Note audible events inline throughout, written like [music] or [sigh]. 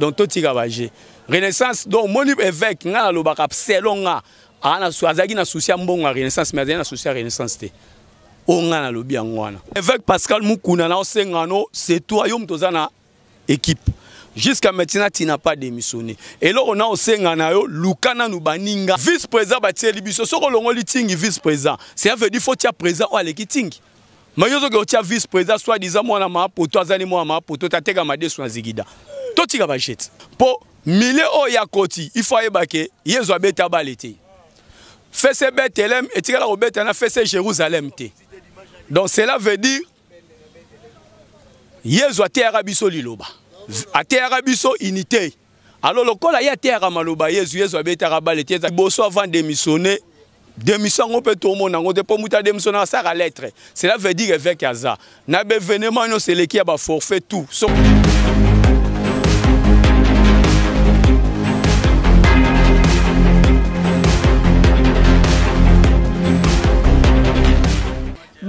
donc totika baje renaissance donc omoni évêque ngai nalobaka selon nga azalaki na susi ya mbongo ya renaissance mais azalaki na susi ya renaissance te oyo ngai nalobi yango wana évêque pascal mukuna naosenga no c'est toi yo moto oza na équipe jusqu'à maintenant ti na pas démissionné eloko na osenga na yo luka nanu baninga vice président batieli biso soki olongoli tingi vice président cela veut dire faut tia président oyo aleki tingi me yo soki otia vice président soit disant mwana maapoto aza ni mwana maapoto tatekama desu na zigida totika bajete mpo mile oyo akoti ifo ayeba ke ye zo abeta bale te fese betelem etikala kobeta na fese jérusalem te donc cela veut dire ye zo ateyaka biso liloba ateyaka biso unité alors lokola ye ateyaka maloba yezu yezu abetaka bale te liboso avant démissionner démission yango mpe tomona yango te mpo mutu adémissionne asaka lettre cela veut dire évêque aza na bevenema nyonso eleki ya baforfait tout so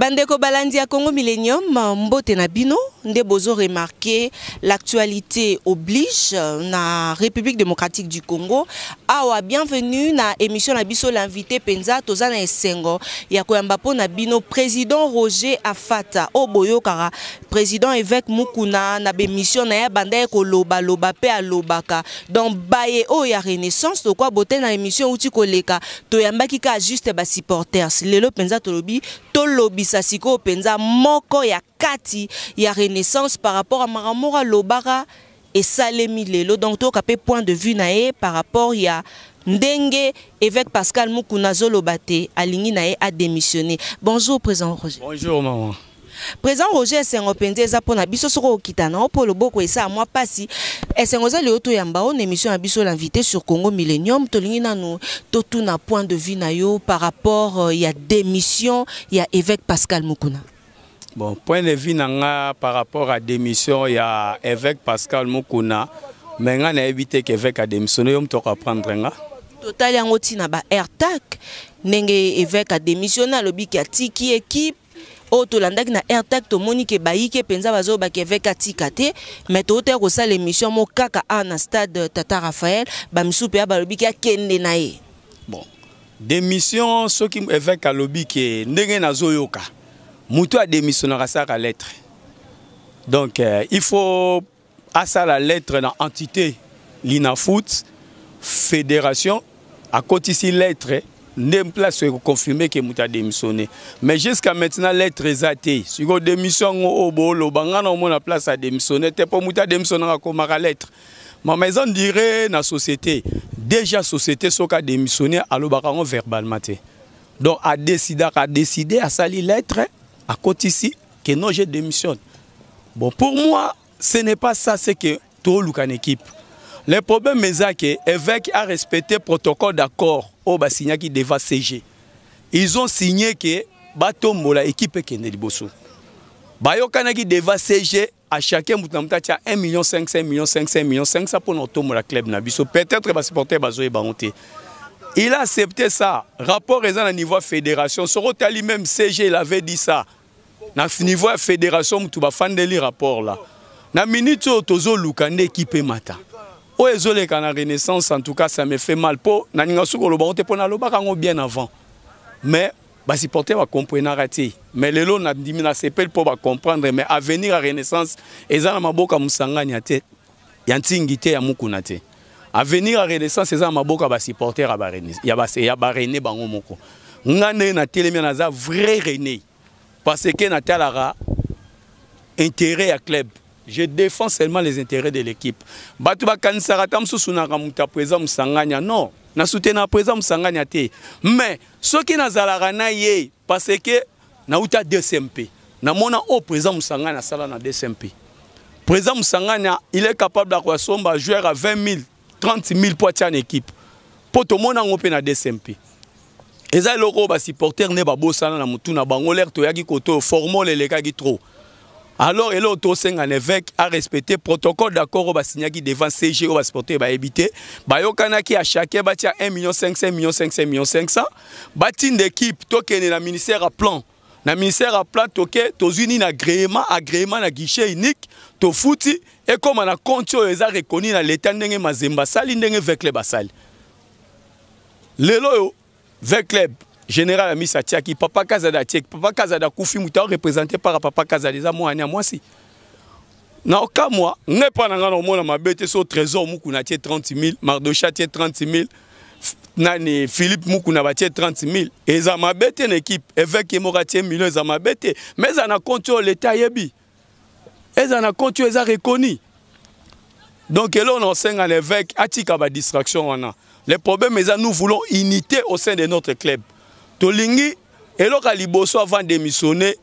bandeko balandi ya Congo Millennium mbote Nabino, bino nde remarquer l'actualité oblige la République démocratique du Congo awa bienvenue na émission na l'invité Penza toza na esengo ya président Roger Afata Kara président évêque Mukuna na mission na banda ko loba pe Lobaka. donc baye o ya renaissance to kwa boté na émission uti koleka to yambaki ka juste ba supporters lelo penza to lobi to lobisa siko penza moko ya kati ya renaissance par rapport à maramora lobara et salemi lelo donc to ka pe point de vue na par rapport ya Ndenge, évêque Pascal Moukouna Zolobate, aligné a démissionné. Bonjour, président Roger. Bonjour, maman président roger esengo mpenza eza na biso soki okita nango mpo loboko esala mwa mpasi esengo le oto toyamba oyo na émission na biso l'invité sur congo millennium tolingi nanu n'a point de vue na yo par rapport euh, ya démission ya évêque pascal Mukuna bon point de vue na nga par rapport à démission ya évêque pascal Mukuna mais nga n'a te que évêque adémissionne yo moto prendre nga Total yango na ba airtak nenge évêque adémissionne alobi ke ki équipe oyo tolandaki na airtak tomoni ke bayiki mpenza bazoyo bakevek atika te me toutaki kosala émission moko kaka awa na stade tata raphael bamisusu mpe ya balobi ke akende na ye bon démission soki évêke alobi ke ndenge nazoyoka motu adémissionnaka asaka lettre donc euh, il faut asala lettre na entité linafoot fédération akotisi lettre nde place ekoconfirme ke moto adémissionne mais jusqu'à maintenant lettre eza te siko démission yango oyo booloba ngai na omona place adémissionne te mpo moto adémissionnanga akomaka lettre mama eza ndire na société déjà société soki adémissionne alobaka yango verbalement te donc adécidaka adécide asali lettre akotisi ke non je démissionne bon pour moi ce n'est pas ça ce que toluka na équipe le problème eza ke évêque a respecté protocole d'accord oyo basignaki devant cg ils ont signé ke batombola équipe ekende liboso bayokanaki devant cg à chacun moto na moto atia 1 million 500 million 500 million 500 mpona otombola club na biso peut-être basporter bazoyebango te il a accepté ça rapport eza na niveau ya fédération soko otali même cg il avait dit ça na niveau ya fédération moto bafandeli rapport la na minute oyo tozoluka nde équipe emata oyo ezoleka na renaissance en tout cas ça me fait mal mpo naninga soki olobaka te mpo nalobaka yango bien avant mais basupporter bakomprenaka te mais lelo nandimi nasepeli mpo bacomprendre mais avenir ya renaissance eza na maboka mosangani ya te ya ntingi te ya mokuna te avenir ya renaissance eza na maboka basupporter ya barene bango moko nga ndenge natelemi naza vrai rene parce ke natalaka intérêt ya club je défends seulement les intérêts de l'équipe bato bakanisaka ata mosusu naka moto aprésa mosanganya non nasutena présa mosanganya te mais soki nazalaka na ye parce que nauta dcmp namona oyo présa mosanganya asala na dcmp présa mosanganya il est capable ya koyasomba joueur ya 20 000 30 000 po atia na équipe mpo tomona yango mpe na dcmp eza eloko oyo basupporter nde babosana na motu na bango lere toyaki koto formole elekaki trop alors elo tozosengana évêque arespecte protocole d'accord oyo basinyaki devant cg oyo basporteur bayebi te bayokanaki ya chacun batia 1 million 500 million 500 million 500 batinda équipe tokende na ministère ya plan na ministère ya plan toke tozwi nini agréement agréement na guichet unique tofuti ekóma na compte oyo eza reconnu na leta ndenge mazembe basali ndenge vecleb asali lelo oyo vecleb général amisi atiaki papa kazada atiaki papa kazada akufi moto aorepresente para papa kazada eza mwana ya mwasi na okamwa ngai mpa na ngai na omona mabe te so trésor mukuna atie 30 000 mardocha atie 30 000 nani philipe mukuna batie 30 000 eza mabe te na équipe évêke moko atie million eza mabe te ma eza na compte oyo leta ayebi eza na compte oyo eza reconi donc eloo na osenga na évêke atika badistraction wana le problème eza nous voulons unité au sein de notre club tolingi eloko ya liboso avant démissionner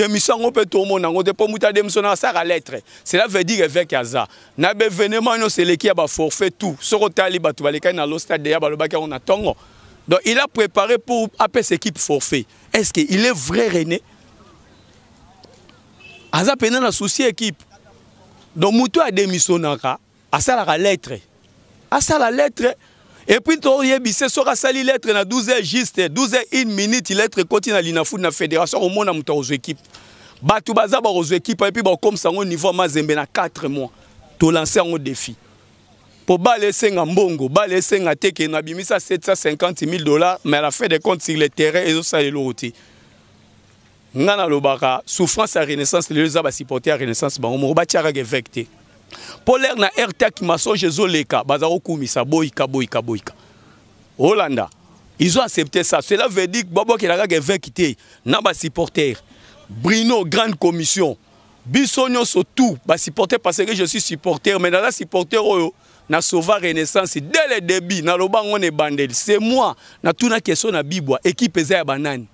démission yango mpe tomona yango te mpo moto adémissionne asaka lettre cela veut dire évêque aza na bevenema nyonso eleki ya baforfait tout soki otali bato balekaki na lostade ya balobaki yango na ntongo donc il a préparé pour apesa équipe forfait est ce que il est vrai rené aza mpena na souci équipe donc moto adémissionnaka asalaka lettre asala lettre epuis toyebise soki asali lettre na 12 heures juste 12 heures 1 minute lettre ekoti na linafu na fédération akomona moto akozwa équipe bato baza bakozwa équipe epuis bakokomisa yango niveau ya mazembe na 4 mois tolance yango défi mpo bala esenga mbongo bala esenga te ke nabimisa 750 000 dollars mais à la fin de compte sur le terrain ezosala eloko te ngai nalobaka souffrance ya renaissance lelo eza basupporter ya renaissance bango moko batiaka evêque te mpo lere na air te akima soge ezoleka baza kokumisa boyika boyika boyika olanda izo accepte ça cela veut dire babokela kaka evêke te na basupporter brino grande commission biso nyonso tout basupporter parce que je suis supporter mais naza supporter oyo oh, oh, na sauva renaissance dès le début naloba ngo na ebandeli c'est moi natunaki eso na bibwa équipe eza ya banani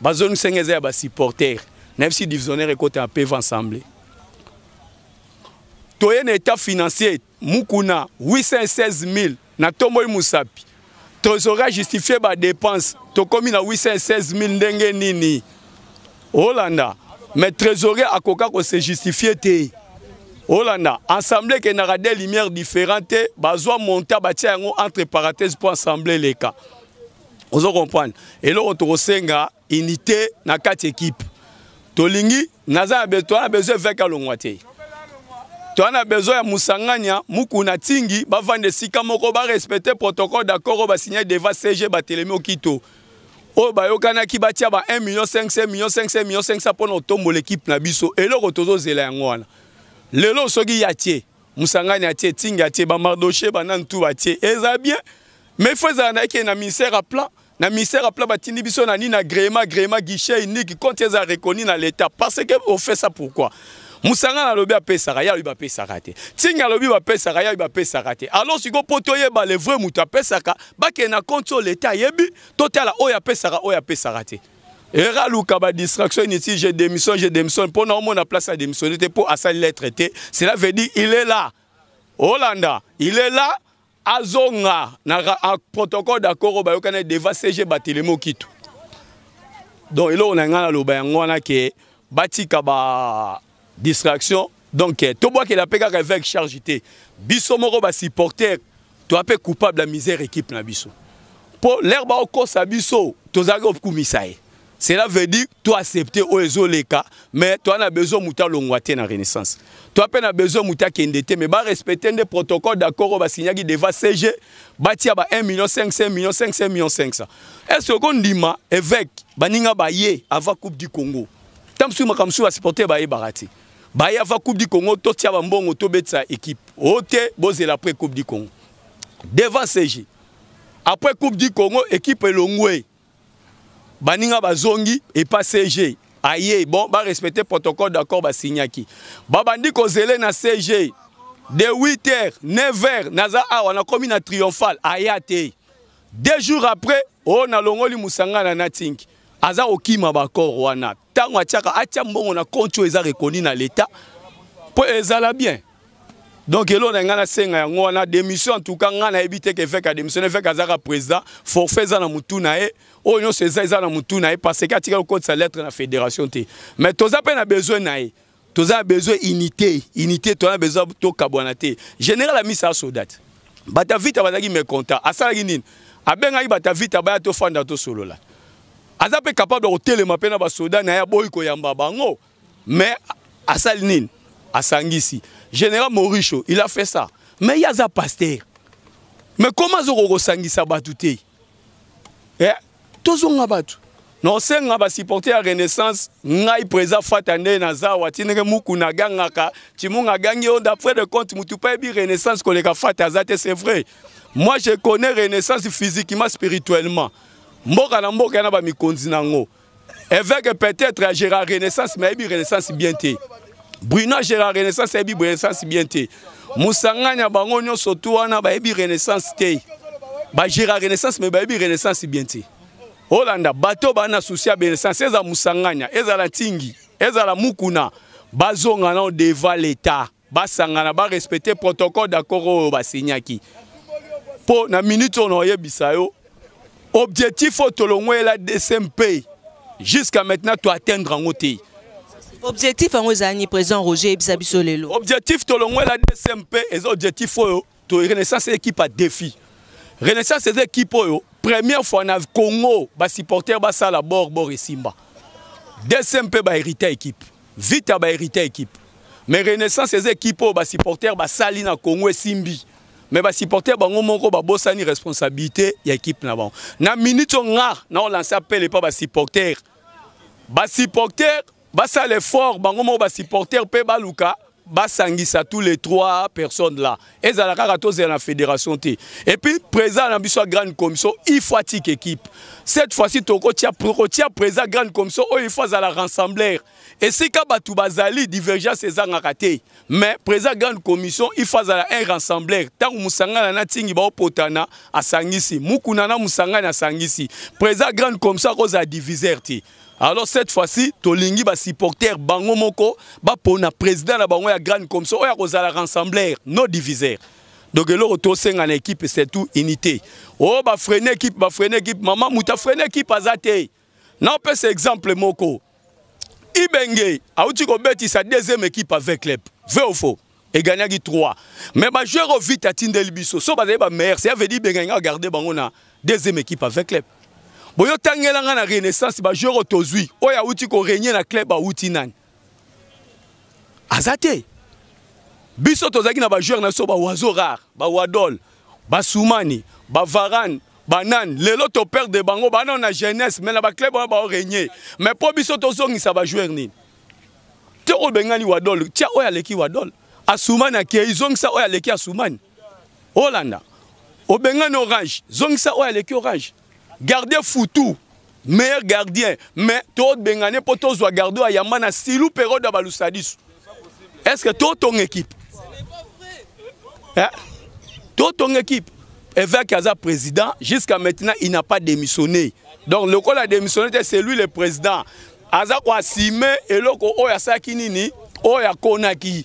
bazonisenga eza ya basupporter na fc divisionnaire ekota mpe va ensemble toye na état financier mukuna 816000 na tomboli musapi tozora justifie badépense tokómi na 816000 ndenge nini olanda me trésorier akoka kose justifie te olanda ensemble ekendaka de lumière différent te bazwa monta batia yango entre parenthèse mpo ensemble eleka ozo comprendre eloko tokosenga unité na kati équipe tolingi naza na besoin ya besoin veka longwa te toya na besoin ya mosanganya mukuna ntingi bavanda esika moko barespecte protocole d'accord oyo basigne devant cg batelemi okito oyo bayokanaki batia ba 1 million 500 million 500 million 500 mpona otombola ekipe na biso eloko tozozela yango wana lelo soki ya tie mosangani atie tingi atie bamardoche banani tu batie eza bien mais fo ezala na yeke na ministère ya plan na ministère ya plan batindi biso na nini agréement agréement guichet unique compte eza reconnu na l'état parce que ofesa pourquoi musanga nalobi apesaka ye alobi apesaka te ntingi alobi bapesaka ye alobi bapesaka te alors siko mpo toyeba le vrai moto apesaka bakenda konti oyo leta ayebi totala oyo apesaka oyo apesaka te eraluka badistraction inutile je démission je démission mpo na omona place ya démissionne te mpo asali lettre te cela veut dire il est là olanda il est là azonga na protocole d'accord oyo bayokana devant cg batelemi okitu donc eloko na ngai naloba yango wana ke batika ba distraction donc eh, tobwakela mpe kaka avec charge te biso moko basupporter toa mpe coupable ya misère équipe na biso mpo lere baokosa biso tozalaki kokumisa ye cela veut dire toaccepte oyo oh, ezoleka mais toa na besoin motu alongwa te na renaissance toa mpe na besoin motu akende te mais barespecte nde protocole d'accord oyo basinyaki devant cg batia ba 1 million 500 million 500 million 500 ese okondima évêque baninga baye avant coupe du congo ntambusu makambo mosusu basupporter bayebaka te bayava coupe du congo totia bambongo tobetisa équipe o te bozela après coupe du congo devant cg après coupe du congo équipe elongwe baninga bazongi epa cg aye bon barespecte protocole d'accord basinyaki babandi kozele na cg de 8h 9h naza awa nakomi na triomphal aya te deux jours après oyo oh, nalongoli musanga na natingi aza kokima bacor wana ntango atiaka atia mbongo na konti oyo eza rekoni na leta mpo ezala bien donc elo na ngai nasenga yango wana démission en tout cas ngai nayebi te ke feke adémission efeke azaka président forfait eza na motu na ye oyo nyonso eza eza na motu na ye parce ke atikali kokotisa lettre na fédération te mais toza mpe na besoin na ye toza na besoin unité unité toza na besoin tokabwana te général amisa asoda te bato ya vita bazalaki mécontant asalaki nini abengaki bato ya vita baya tofanda tosolola aza mpe capable ya kotelema mpe na basoda na ye aboyi koyamba bango mais asali nini asangisi général mauricio il a fait ça mais ye aza paster mais koma azoko kosangisa bato te eh, tozonga bato nosenga basupporter ya renaissance ngai présent fata nde naza wa ti ndenge mukuna agangaka ti mu nga agangi yo d'après de compte mutu mpe ayebi renaissance koleka fata aza te c'est vrai moi je connais renaissance physiquement spirituellement mboka na mboka ya na bamikonzi nango évêque peut-être gérard renaissance me ayebi renaissance bien te bruno gérard renaissance ayebi renaissance bien te mosangani ya bango nyonso to wana bayebi renaissance te bagérard renaissance me bayebi renaissance bien te olanda bato baa na susi ya renaissance ezala mosanganya ezala ntingi ezala mukuna bazongana o devant l'état basangana barespecte protocole d'accord oyo basinyaki mpo na minute oyo na oyebisa yo objectif au tolongwela DSMP jusqu'à maintenant to atteindre en côté objectif en ozani président Roger Ibisabiso lelo objectif tolongwela DSMP et objectif oyo to renaissance équipe à défi renaissance ces équipe oyo première fois na Congo ba supporter ba sala bord bord et Simba DSMP ba hérité équipe vite ba hérité équipe mais renaissance ces équipe oyo ba supporter ba sali na Congo et Simbi me basupporter bango moko babosani responsabilité ya équipe na bango na minute oyo nga naolance appel epa basupporter basupporter basala effort bango moko basupporter mpe baluka basangisa tous les trois personnes là ezala kaka tozela na fédération te et puis président na biso ya grande commission ifo atika équipe cette fois-ci tokotia président grande commission oyo ifo azala rassembleur esika bato bazali divergence ezangaka te mais président grande commission ifo azala un rassembleur ntango mosangana na ntingi baopotana asangisi mokuna na mosangani asangisi président grande commission akozala diviseur te alors cette fois-ci tolingi basupporter bango moko bapona président na bango ya grande commission oyo akozalaka ensembleur no divisaire donc eloko tosenga na équipe surtout unité oyo oh, bafrene équipe bafrene équipe mama moto afrene équipe aza te naopesa exemple moko ibenge awuti kobetisa deuxième équipe avec club vrai ou faux egagnaki 3 mais bajoueur ovite atindeli biso so bazali bameilleur c'est avedi ibenge nga garde bango na deuxième équipe avec club boyotangelanga na renaissance bajour tozwi oyo awuti korenye na club awuti nani aza te biso tozalaki na bajour na biso baoiseau rare bawadol basumani bavarane banani lelo toperde bango bana na jeunesse me na baclub wana baorenye me mpo biso tozongisa bajour nini te oyo bengani wadol tia oyo aleki wadol asumani akei zongisa oyo aleki asumani olanda obengani orange zongisa oyo aleki orange gardien futu meilleur gardien mais tobengani mpo tozwa gardien ayamba na silu periode ya balusadiso est ce que totonga équipe totonga équipe évêque aza président jusqu'à maintenant il n'a pas démissionné donc lokola démissionné te c'est lui le président aza koasime eloko oyo asalaki nini oyo akonaki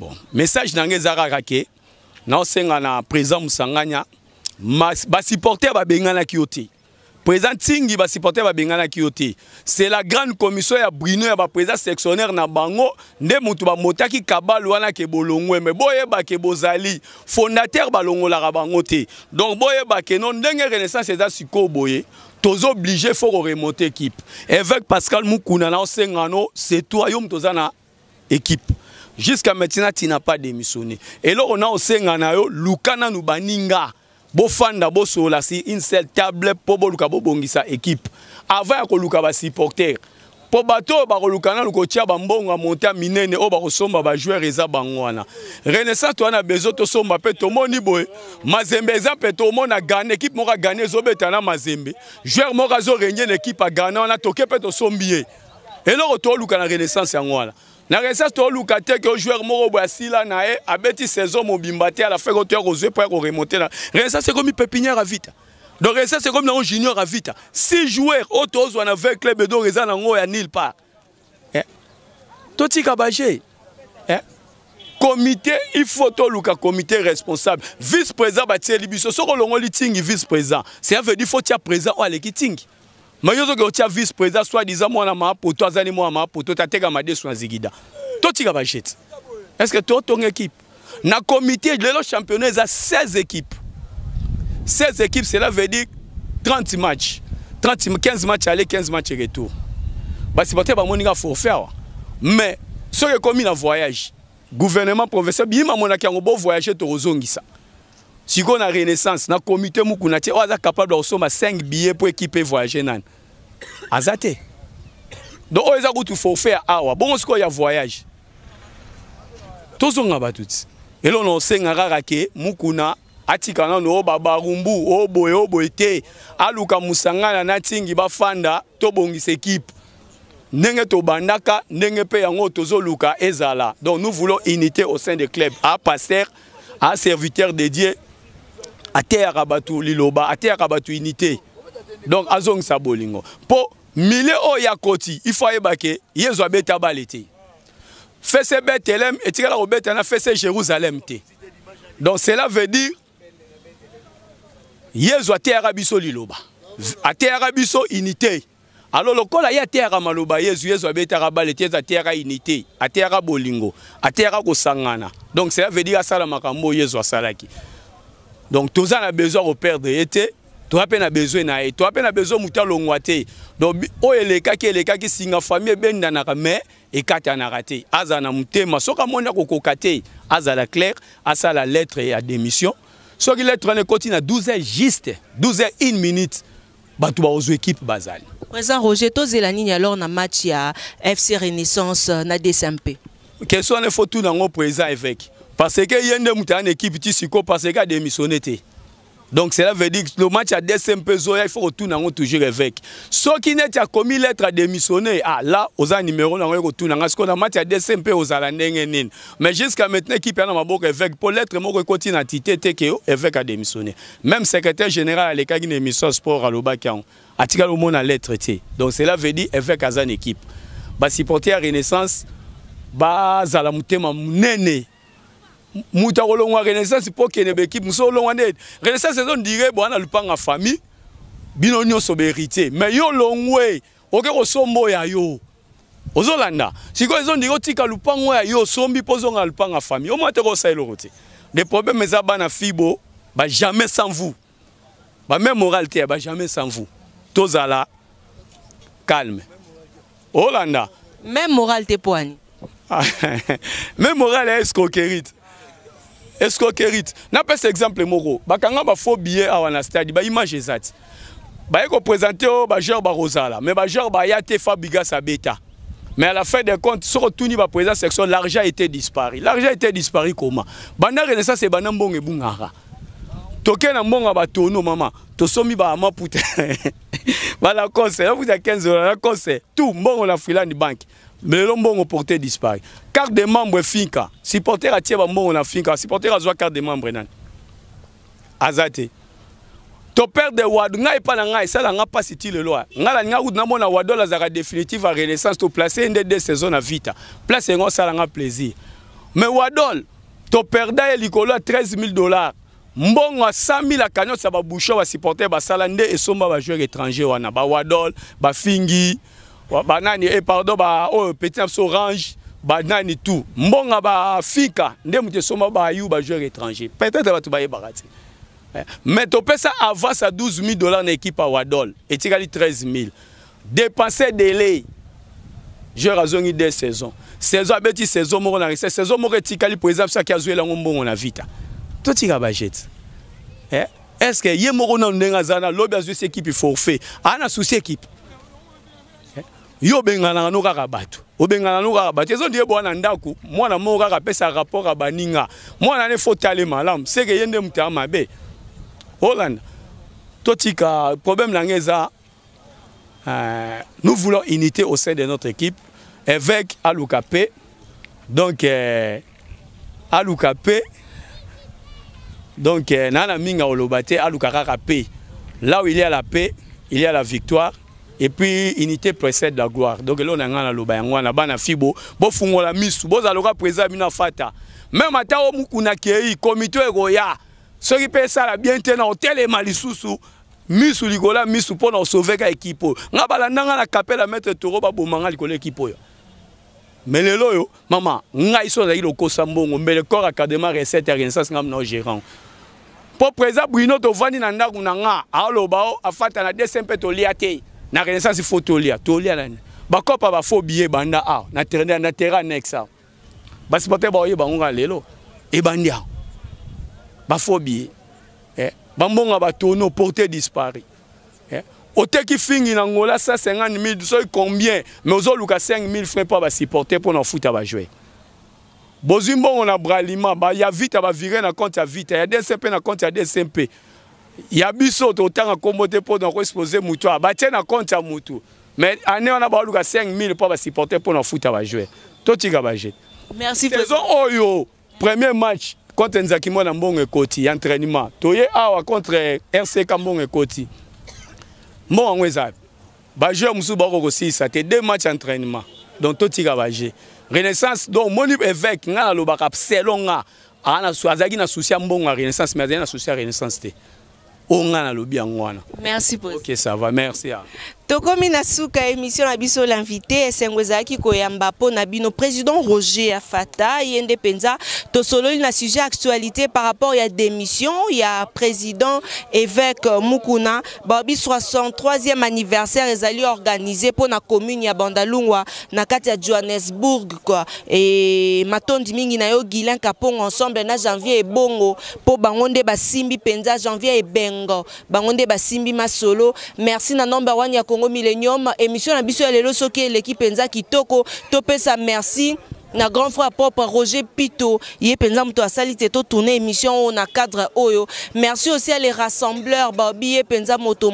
bon message na ngai eza kaka ke naosenga na président musanganya basupporter babenganaki yo te président ntingi basupporter babenganaki yo te c'est la grande commission ya bruno ya baprésident sectionnaire na bango nde moto bamotaki kabale wana ke bolongweme boyebake bozali fondateur balongolaka bango te donc boyebake no ndenge renaissance eza sikoyo boye toza oblige fo koremonte équipe évêque pascal mukuna naosenga no c'est toi yo moto oza na équipe jusqu'à maintenant tu n'as pas démissionné eloko na osenga na yo luka nanu baninga bofanda bosola si une seule table mpo boluka bobongisa équipe avant ya koluka basupporter mpo bato oyo bakoluka nanu kotia bambongo monte ya minene oyo bakosomba bajoueur eza bango wana renaissance towana bezo tosomba mpe tomoni boye mazembe eza mpe tomona gane ekipe moko agane ezobeta na mazembe joueur moko azorenye na ekipe agane wana toke mpe tosombi ye eloko toluka na renaissance yango wana na recherche toluka te ke joueur moko boye asila na ye eh, abeti saison mobimba te alafai ko toya kozwe mpo ya koremonte na recherche ekomi pépinière avita donc recherche ekomi nango junior avita si joueur oyo tozwa na vingt club edonk eza nango ya nil part eh? totika baje eh? comité il faut toluka comité responsable vice président batieli biso soki olongoli tingi vice président c'est avedi faut tia président oyo oh, aleki tingi mai yo ozokee otya vice président soi-disant mwana maapoto aza ni mwana maapoto tateka madesu na zigida totika bajete estce que totonga équipe na comité lelo championnat eza 16 équipes 16 équipes cela veut dire 30 match 30, 15 match aller 15 match retour basi bato bamoninga forfait awa mais soki ekomi na voyage gouvernement provincial bimamonaki yango bovoyage tokozongisa sikoyo na renaissance na komité muku na tie oyo aza capable ya kosomba 5 billet mpo ekipe voyage nani aza te donc oyo eza kutu forfait ya awa bongo sikoyo ya voyage tozonga bato ti eloko na osenga kaka ke mukuna atika nanu oyo babarumbu oyo boye oyo boye te aluka musangana na tingi bafanda tobongisa ekipe ndenge tobandaka ndenge mpe yango tozoluka ezala donc nous voulons unité au sein de club à pasteur à serviteur de dieu ateyaka bato liloba ateyaka bato unité donc azongisa bolingo mpo mile oyo akoti ifo ayeba ke ye zo abeta bale te fese betelem etikala kobeta na fese jérusalem te donc cela veut dire ye zo ateyaka biso liloba ateyaka biso unité alo lokola ye ateyaka maloba yezu yezu abetaka bale te yezu ateyaka unité ateyaka bolingo ateyaka kosangana donc cela veut dire asala makambo oyo yezu asalaki donc toza na besoin koperdre ye te toza mpe na besoin na ye toza mpe na besoin motu alongwa te donc oyo elekaki elekaki singa famille ebendanaka mais ekatanaka te azala na motema soki amoni akokoka te azala claire asala lettre ya démission soki lettre wana ekoti na 12 heures juste 12 heures 1 minute bato baozwa équipe bazali présent roger tozela nini alors na match ya fc renaissance na dsmp question wana efo tuna yango présent évêque parce que ye nde mutu aya na équipe ti sikoyo parce que adémissionne te donc cela veut dire le match adese mpe zoya ifaut kotuna yango toujours évêque soki neti akomi lettre adémissionne ah là oza numéro na yango ye kotuna nga sikoyo na match adese mpe ozala ndenge nini mais jusqu'à maintenant équipe ya na maboko évêque mpo lettre moko ekoti na tité te ke évêque adémissionne même secrétaire général alekaki na émission sport alobaki yango atikali omona lettre te donc cela veut dire évêque aza na équipe basupporter ya renaissance bazala motema monene moto akolongwa renaissance mpo okende bekipe mosusu olongwa nde renaissance ezondire bwana lupanga famille bino nyonso beheritier mai yo olongwe oke kosomba oyo ya yo ozolanda sikoyo ezondire otika lupango ya yo osombi mpo ozonga lupanga famille omwa te kosa eloko te le problème eza bana fibo bajamais sans vous bamai morale te ya bajamais sans vous tozala calme olanda mai morale te mpo ani [laughs] mai morale ya escroquerie te escroquerit napesa exemple moko bakanga bafaux billet awa na stade baimage eza ti baye koprésente oyo bageur bakozala mais bageur baya te fabrigas abeta mais à la fin des comptes soko tuni baprésident section l'argent était disparu l'argent était disparu comment banda renaissance ebanda mbongo ebungaka tokei na mbongo ya batono mama tosomi baamaputa [laughs] bana conseil nakuta 15 dola na conseil tout mbongo na freeland bank lelo mbongo porte dispari carte de membre finka supporter atie bambongo na finka supporter azwa carte de membre nani aza te to perde wado ngai epai na ngai esala nga mpasi ti lelo aya ngai nalinga kutu namona wado ola azalaka définitive ya renaissance toplace ye nde de saison na vita place yango osala nga plaisir mais wadol toperda ye likolo ya 13 000 dollars mbongo ya 100 000 aka nyonso ya babouchon basupporter basala nde esomba bajoueur étranger wana bawadol bafingi banani e eh, pardon ba oyo oh, petit na biso orange banani tout mbonga bafika nde moto esomba bayu bajoueur étranger peut-être bato bayebaka te eh, mais topesa avance ya 12 000 dollars na équipe ya wadol etikali 13 000 dépense délai joueur azongi de saison saison abeti saison moko na rese saison moko etikali président biso aki azwelango mbongo na vita totika bajete eh? estce que ye moko nanu ndenge aza na lobi azwisi équipe forfait aa na susi équipe yo obenganaka no kaka bato obenganaka no kaka bato ezondi ye bwana ndako mwana moko kaka apesa rapport ya baninga mwana ne fo tale malamu seke ye nde moto ya mabe hollande totika problème na ngai eza euh, nous voulons unité au sein de notre équipe évêque aluka mpe donc euh, aluka mpe donc euh, naa na mingi oloba te aluka kaka mpe là où il y a la paix il y a la victoire et puis unité précède la gloire donc eloko na ngai naloba yango wana bana fibo bofungola misu bozalaka présent bino afata meme ata o mokuna kei komite oyo ekoya soki mpe esala bien te na otelema lisusu misu likolo ya misu mpo na osoveka ekipe oyo ngai balanda ngai na kapela maître toro baboma ngai likolo ya ekipe oyo me lelo oyo mama ngai so azalaki lokosa mbongo mbele corps académa recette ya renaissance ngai mna o gérant mpo présent bruno tovandi na ndako na nga aloba o afata na desem mpe tolia te na renaissance fo tolia tolia nani bakopa bafo bie ebanda awa ah, na terrain na terrain annexe awa ah. basporter baoye bango kaka lelo ebandi awa ah. bafo bie eh. bambonga batono porte dispari eh. oteki fingi na ngola 150 000 soki combien mais ozoluka 5 000 francs mpo basupporter mpo na ofuta bajouer bozwi mbongo na bralima baya vita bavire na compte ya vita ya dcmp na compte ya dcmp ya biso totanga nkombo te mpo na koexpose motu awa batie na compte ya motu mais ane wana baoluka 5000 mpo basupporter mpo na futa bajoueur totika bajete merci saison oyo premier match contre nzakimo na mbongo ekoti ya entraînement toye awa contre rck mbongo ekoti mbongo yango eza bajoueur mosusu bako kosilisa te deux match entraînement donc totika baje renaissance donc moni évêque ngai nalobaka selon nga azalaki na susi ya mbongo ya renaissance mais azalaki na susi ya renaissance te On a le bien. merci ok ça va merci hein. tokomi na suka émission na biso l'invité esengo ezalaki koyamba mpona bino président roger afata ye nde mpenza tosololi na sujet actualité par rapport ya démission ya président évêque mukuna baobi 63e anniversaire ezali organisé mpona commune ya bandalungwa na kati ya johannesburg kua e matondi mingi na yo guilin kapongo ensemble na janvier ebongo mpo bango nde basimbi mpenza janvier ebengo bango nde basimbi masolo merci na nombre wane ya kongo yango millennium émission na biso ya lelo soki eleki mpenza kitoko topesa merci na grand frère propre Roger Pito yé penza muto asali te to tourner émission na cadre oyo merci aussi à les rassembleurs ba bié penza moto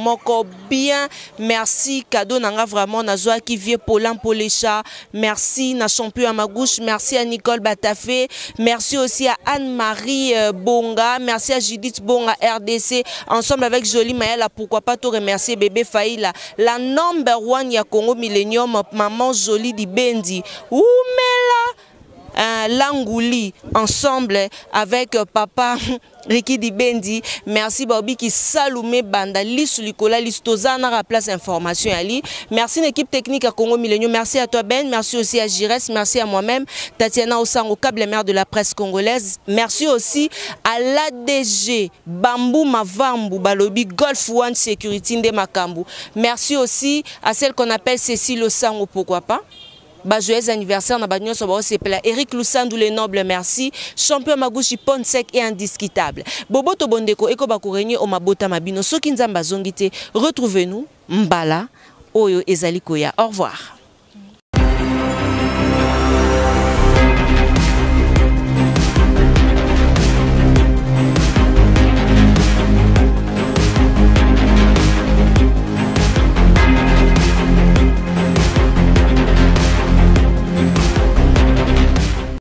bien merci cadeau nanga vraiment na joie qui vient pour Polecha merci na champion à ma gauche merci à Nicole Batafé merci aussi à Anne-Marie euh, Bonga merci à Judith Bonga RDC ensemble avec Jolie Mayela pourquoi pas tout remercier bébé Faïla la number one ya Congo Millennium maman Jolie mais là Langouli ensemble avec euh, papa [laughs] Ricky Dibendi. Merci Bobby qui salume Banda, Lis Likola, Lis la place Information Ali. Merci l'équipe technique à Congo Millennium. Merci à toi Ben, merci aussi à Jires, merci à moi-même, Tatiana Osango, câble maire de la presse congolaise. Merci aussi à l'ADG, Bambou Mavambu, Balobi, Golf One Security de Makambu. Merci aussi à celle qu'on appelle Cécile Osango, pourquoi pas ba joyeux anniversaire na ba nyonso c'est pla Eric Lusandu le noble merci champion magushi Ponsec et indiscutable boboto bondeko eko ba korenier mabino soki nzamba Zongite, retrouvez-nous mbala oyo ezali au revoir